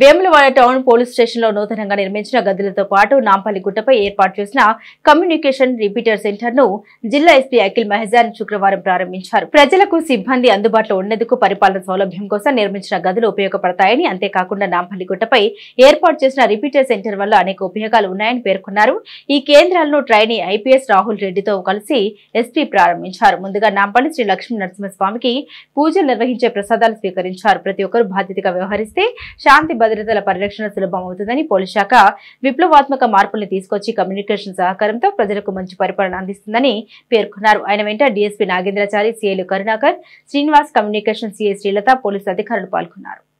Vemulawada town police station లో నూతనంగా నిర్మించిన గదులతో పాటు నాంపల్లి గుట్టపై ఏర్పాటు చేసిన కమ్యూనికేషన్ రిపీటర్ సెంటర్ ను జిల్లా ఎస్పీ అఖిల్ మెహజాన్ శుక్రవారం ప్రారంభించారు ప్రజలకు సిబ్బంది అందుబాటులో ఉండేందుకు పరిపాలన సౌలభ్యం కోసం నిర్మించిన గదులు ఉపయోగపడతాయని అంతేకాకుండా నాంపల్లి గుట్టపై ఏర్పాటు చేసిన రిపీటర్ సెంటర్ వల్ల అనేక ఉపయోగాలు ఉన్నాయని పేర్కొన్నారు ఈ కేంద్రాలను ట్రైనీ ఐపీఎస్ రాహుల్ రెడ్డితో కలిసి ఎస్పీ ప్రారంభించారు ముందుగా నాంపల్లి శ్రీ లక్ష్మీ నరసింహస్వామికి పూజలు నిర్వహించే ప్రసాదాలు స్వీకరించారు ప్రతి ఒక్కరు బాధ్యతగా వ్యవహరిస్తే శాంతి భద్రతల పరిరక్షణ సులభం అవుతుందని పోలీస్ శాఖ విప్లవాత్మక మార్పుల్ని తీసుకొచ్చి కమ్యూనికేషన్ సహకారంతో ప్రజలకు మంచి పరిపాలన అందిస్తుందని పేర్కొన్నారు ఆయన వెంట డీఎస్పీ నాగేంద్రాచారి సీఏలు Karunakar Srinivas communication CA Srilatha police అధికారులు పాల్గొన్నారు